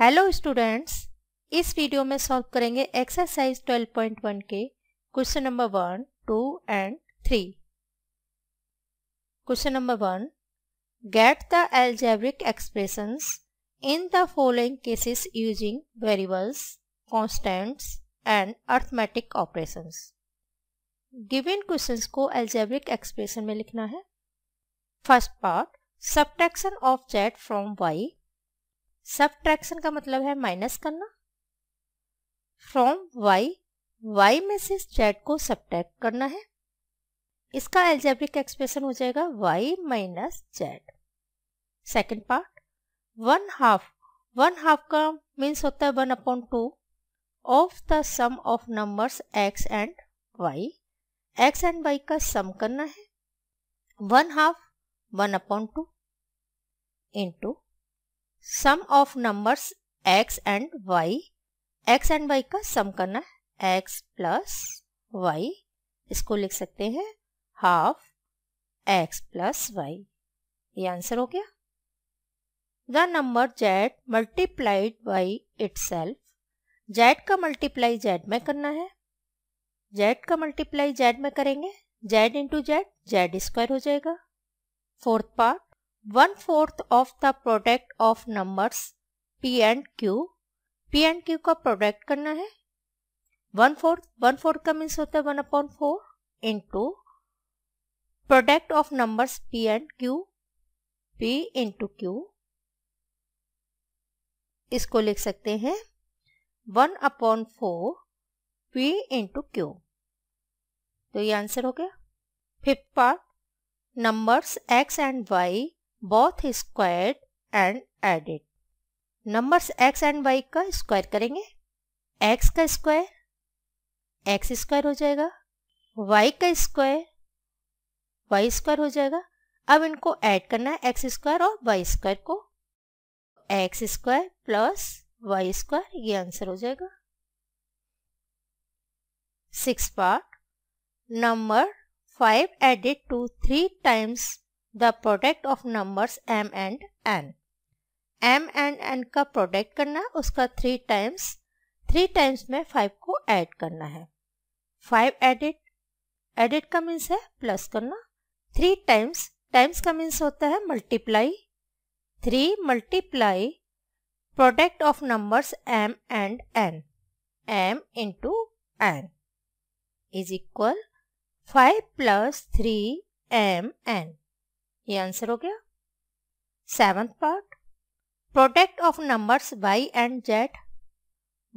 Hello students इस video में solve करेंगे एक्सरसाइज 12.1 के question number one two and three question number one get the algebraic expressions in the following cases using variables constants and arithmetic operations given questions को algebraic expression में लिखना है first part subtraction of z from y traction का मतलब है minus करना from Y Y में से जेड को सब करना है इसका एल्जेब्रिक एक्सप्रेशन हो जाएगा y minus z second part one half one half का मीन्स होता है one upon two of the sum of numbers x and y x and y का सम करना है one half one upon two into sum of numbers x and y x and y का sum करना है x plus Y इसको लिख सकते हैं हाफ x प्लस वाई ये आंसर हो गया the number z multiplied by it z का मल्टीप्लाई z में करना है z का मल्टीप्लाई z में करेंगे z into z z square हो जाएगा fourth part one fourth of the product of numbers p and q p and q का प्रोडक्ट करना है वन फोर्थ वन फोर्थ का मीन्स होता है one upon four into product of numbers p and q p into q इसको लिख सकते हैं one upon four p into q तो ये आंसर हो गया fifth part numbers x and Y both square and added numbers x and y का square करेंगे x का स्क्वायर x स्क्वायर हो जाएगा y का स्क्वायर y स्क्वायर हो जाएगा अब इनको ऐड करना है एक्स स्क्वायर और वाई स्क्वायर को x square plus y square ये आंसर हो जाएगा six part number five added to three times the product of numbers m and n m and n का प्रोडक्ट करना है उसका थ्री टाइम्स थ्री टाइम्स में five को ऐड करना है फाइव एडिट एडिट का मीन्स है प्लस करना थ्री टाइम्स टाइम्स का मीन्स होता है multiply three multiply product of numbers m and n m into n is equal five plus three m n ये आंसर हो गया seventh part product of numbers y and z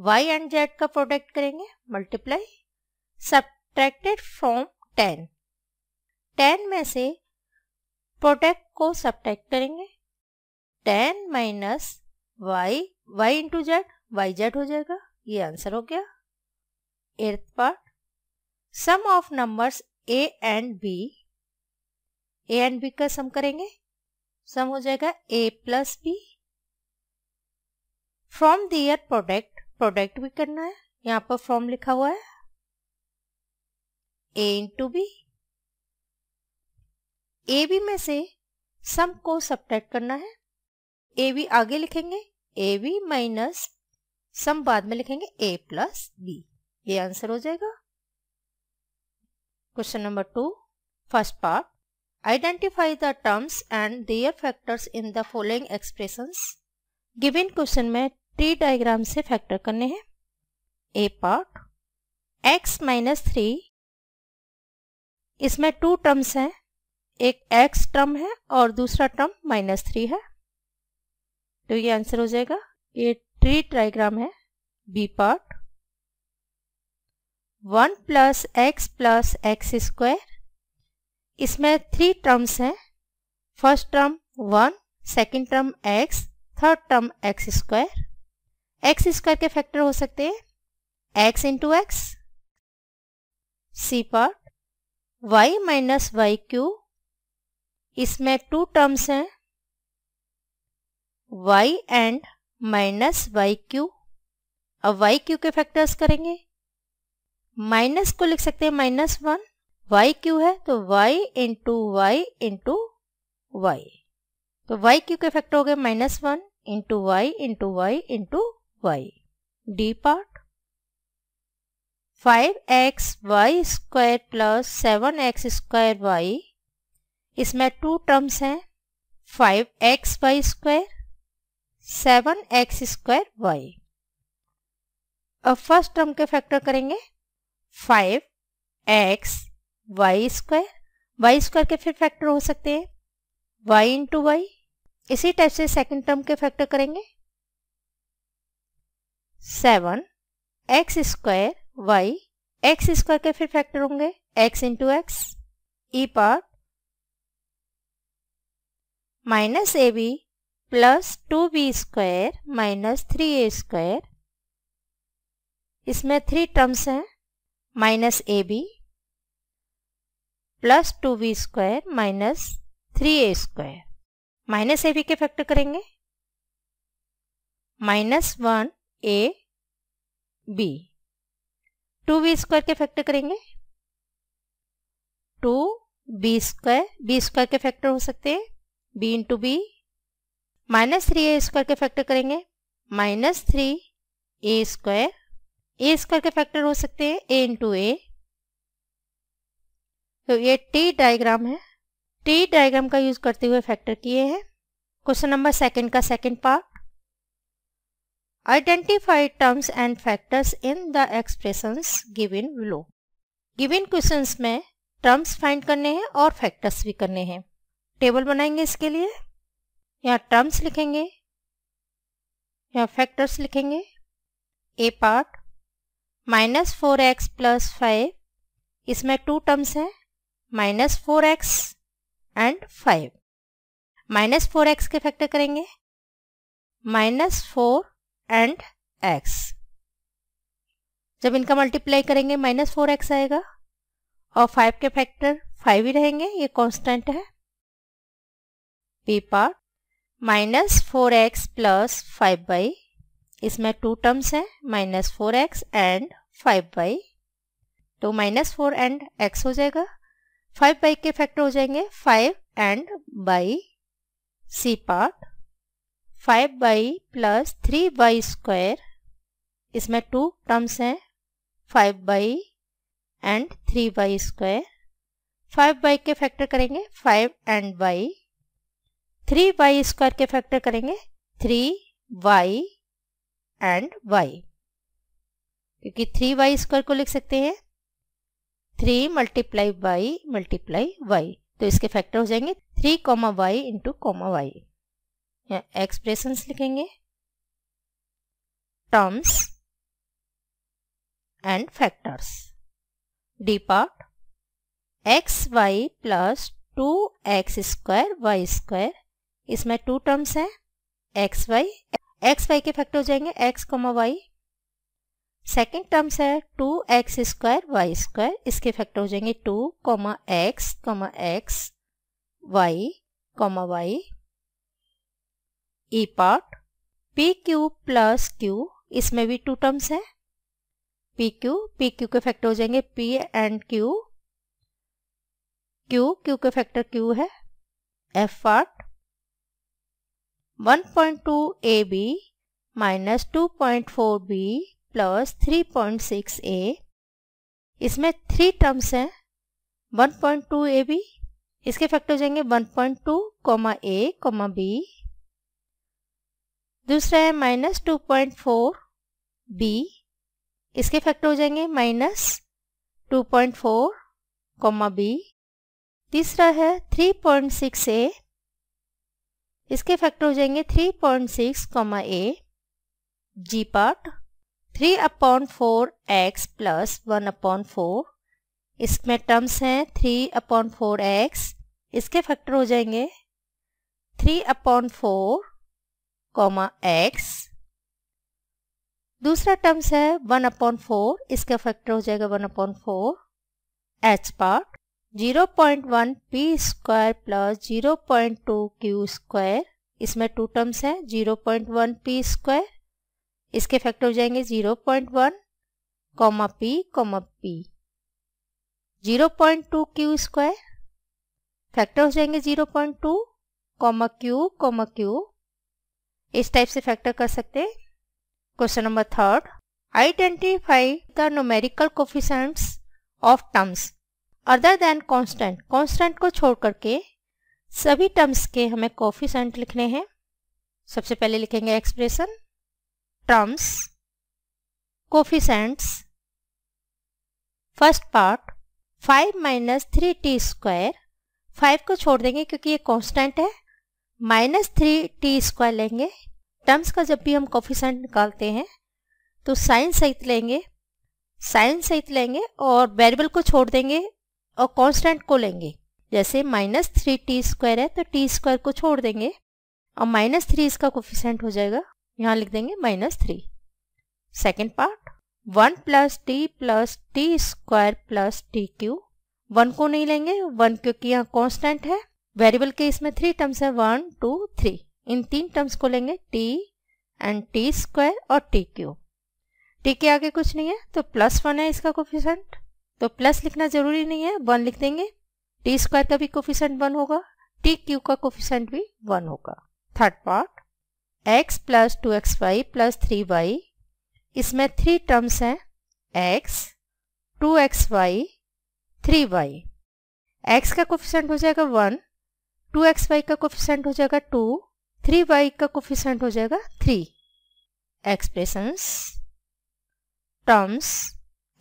y and z का product करेंगे multiply subtracted from ten ten में से product को subtract करेंगे ten minus y y into z y z हो जाएगा ये आंसर हो गया eighth part sum of numbers a and b a and B का सम करेंगे सम हो जाएगा a plus b from their product product भी करना है यहाँ पर फ्रॉम लिखा हुआ है a into b a b में से सम को सब करना है ए बी आगे लिखेंगे ए बी माइनस सम बाद में लिखेंगे ए प्लस बी ये आंसर हो जाएगा question number two first part Identify the terms and their factors in the following expressions. given question में ट्री diagram से फैक्टर करने हैं a part x minus three इसमें टू टर्म्स हैं एक एक्स टर्म है और दूसरा टर्म माइनस थ्री है तो ये आंसर हो जाएगा ये ट्री डायग्राम है b part one plus x plus x square इसमें थ्री टर्म्स हैं first term one second term x third term x square x square के फैक्टर हो सकते हैं x into x c part y minus y q इसमें two terms हैं y and minus y q अब y Q के factors करेंगे minus को लिख सकते हैं माइनस वन वाई क्यू है तो Y into Y into Y तो वाई क्यू के फैक्टर हो गए minus one into Y into Y into Y D part five X Y square plus seven X square Y इसमें two terms हैं five X Y square seven X square Y अब first term के factor करेंगे five X Y square Y square के फिर factor हो सकते हैं वाई इंटू वाई इसी टाइप से सेकेंड टर्म के फैक्टर करेंगे seven X square Y X square के फिर फैक्टर होंगे X into X E part minus A B plus two B square minus three A square इसमें थ्री टर्म्स हैं minus A B plus two B square minus three A square minus A B के factor करेंगे minus one A B two B square के factor करेंगे two B square B square के factor हो सकते हैं B into B minus three A square के factor करेंगे minus three A square A square के फैक्टर हो सकते हैं ए इंटू ए तो ये टी डायग्राम है टी डायग्राम का यूज करते हुए फैक्टर किए हैं क्वेश्चन नंबर सेकंड का second part identify terms and factors in the expressions given लो गिवन क्वेश्चंस में टर्म्स फाइंड करने हैं और फैक्टर्स भी करने हैं टेबल बनाएंगे इसके लिए यहाँ टर्म्स लिखेंगे यहाँ फैक्टर्स लिखेंगे A part minus four X plus five इसमें टू टर्म्स हैं minus four X and five minus four X के फैक्टर करेंगे माइनस फोर एंड एक्स जब इनका मल्टीप्लाई करेंगे माइनस फोर एक्स आएगा और फाइव के फैक्टर फाइव ही रहेंगे ये कांस्टेंट है P part minus four X plus five by इसमें टू टर्म्स हैं minus four X and five by तो माइनस फोर एंड एक्स हो जाएगा फाइव बाई के फैक्टर हो जाएंगे five and by C part five by plus three by square इसमें two terms हैं five by and three by square five by के factor करेंगे five and by three by square के factor करेंगे three Y and Y क्योंकि three Y square को लिख सकते हैं three multiply Y multiply Y तो इसके फैक्टर हो जाएंगे three comma Y into comma Y expression लिखेंगे terms and factors D part X Y plus two X square Y square इसमें टू टर्म्स हैं एक्स वाई एक्स वाई के factor हो जाएंगे X comma Y second terms है two X square Y square इसके factor हो जाएंगे to comma X comma X Y comma Y E part P Q plus Q इसमें भी टू टर्म्स है पी क्यू पी क्यू के factor हो जाएंगे P and Q Q Q के फैक्टर क्यू है F part two A B minus two point four B plus three point six A इसमें three terms हैं one point two A B इसके factor हो जाएंगे one point two comma A comma B दूसरा है minus two point four B इसके factor हो जाएंगे minus two point four comma B तीसरा है थ्री पॉइंट सिक्स ए इसके फैक्टर हो जाएंगे three point six comma A G part three upon four X plus one upon four इसमें terms हैं थ्री अपॉन फोर एक्स इसके फैक्टर हो जाएंगे three upon four comma X दूसरा टर्म्स है वन अपॉन फोर इसका फैक्टर हो जाएगा one upon four H part zero point one P square plus zero point two Q square इसमें two terms हैं zero point one P square इसके factor हो जाएंगे zero point one comma P comma P zero point two Q square factor हो जाएंगे zero point two comma Q comma Q इस type से factor कर सकते हैं question number third identify the numerical coefficients of terms other than constant constant को छोड़ करके सभी टर्म्स के हमें कोफिशंट लिखने हैं सबसे पहले लिखेंगे expression terms coefficients first part 5 minus three T square को छोड़ देंगे क्योंकि ये कांस्टेंट है माइनस थ्री टी स्क्वायर लेंगे टर्म्स का जब भी हम कॉफिशेंट निकालते हैं तो साइन सहित लेंगे साइन सहित लेंगे और वेरिएबल को छोड़ देंगे और कांस्टेंट को लेंगे जैसे माइनस थ्री टी स्क्वायर है तो टी स्क्वायर को छोड़ देंगे और माइनस थ्री इसका कोफिशेंट हो जाएगा यहाँ लिख देंगे minus three second part one plus T plus T square plus T cube one को नहीं लेंगे वन क्योंकि यहाँ कॉन्स्टेंट है वेरिएबल के इसमें थ्री टर्म्स है वन टू थ्री इन तीन टर्म्स को लेंगे टी एंड टी स्क्वायर और टी क्यू टी के आगे कुछ नहीं है तो प्लस वन है इसका कोफिशेंट तो प्लस लिखना जरूरी नहीं है वन लिख देंगे टी स्क्वायर का भी कोफिशेंट वन होगा टी क्यू का कोफिशेंट भी वन होगा third part X plus two X Y plus three Y इसमें थ्री टर्म्स हैं X two X Y three Y X का कोफिशेंट हो जाएगा वन टू एक्स वाई का कोफिशेंट हो जाएगा टू थ्री वाई का कोफिशेंट हो जाएगा three expressions terms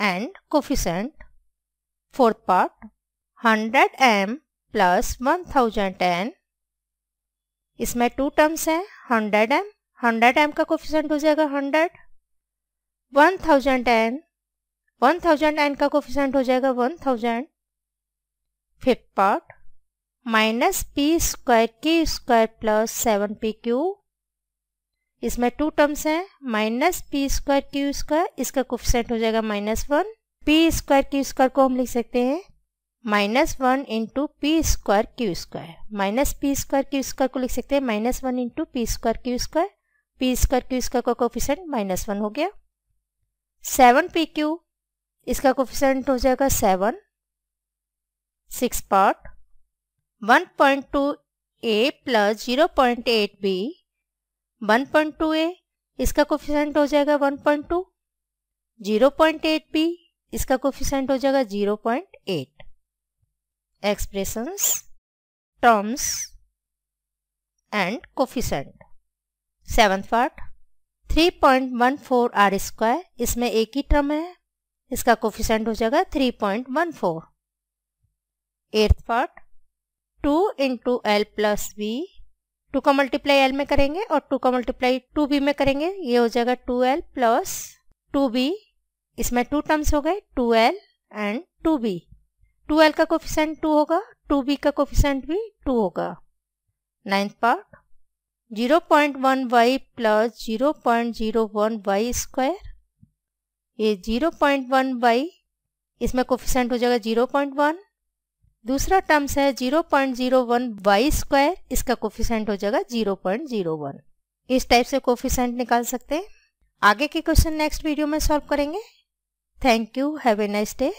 and coefficient fourth part hundred M plus one thousand N इसमें टू टर्म्स हैं हंड्रेड एम हंड्रेड एम का कोफिशेंट हो जाएगा hundred one thousand N one thousand N का coefficient हो जाएगा one thousand fifth part minus P square की square plus seven P Q इसमें टू टर्म्स हैं minus P square Q square इसका कोफिशेंट हो जाएगा minus one P square Q square को हम लिख सकते हैं minus one into P square Q square minus P square Q square को लिख सकते हैं minus one into P square Q square P square Q square का कोफिशेंट माइनस वन हो गया सेवन पी क्यू इसका कोफिशेंट हो जाएगा seven six part one point two A plus zero point eight B one point two A इसका coefficient हो जाएगा one point two zero point eight B इसका coefficient हो जाएगा zero point eight expressions, terms and coefficient. Seventh part 3.14 R square इसमें एक ही term है इसका कोफिशेंट हो जाएगा 3.14 eighth part two into L plus B two का मल्टीप्लाई एल में करेंगे और टू का मल्टीप्लाई टू बी में करेंगे ये हो जाएगा two L plus two B इसमें टू टर्म्स हो गए two L and two B two L का कोफिशेंट टू होगा टू बी का कोफिशेंट भी टू होगा ninth part zero point one Y plus zero point zero one Y square ये zero point one Y इसमें coefficient हो जाएगा zero point one दूसरा टर्म्स है zero point zero one Y square इसका कोफिशेंट हो जाएगा जीरो पॉइंट जीरो वन इस टाइप से कोफिशेंट निकाल सकते हैं आगे के क्वेश्चन नेक्स्ट वीडियो में सॉल्व करेंगे thank you have a nice day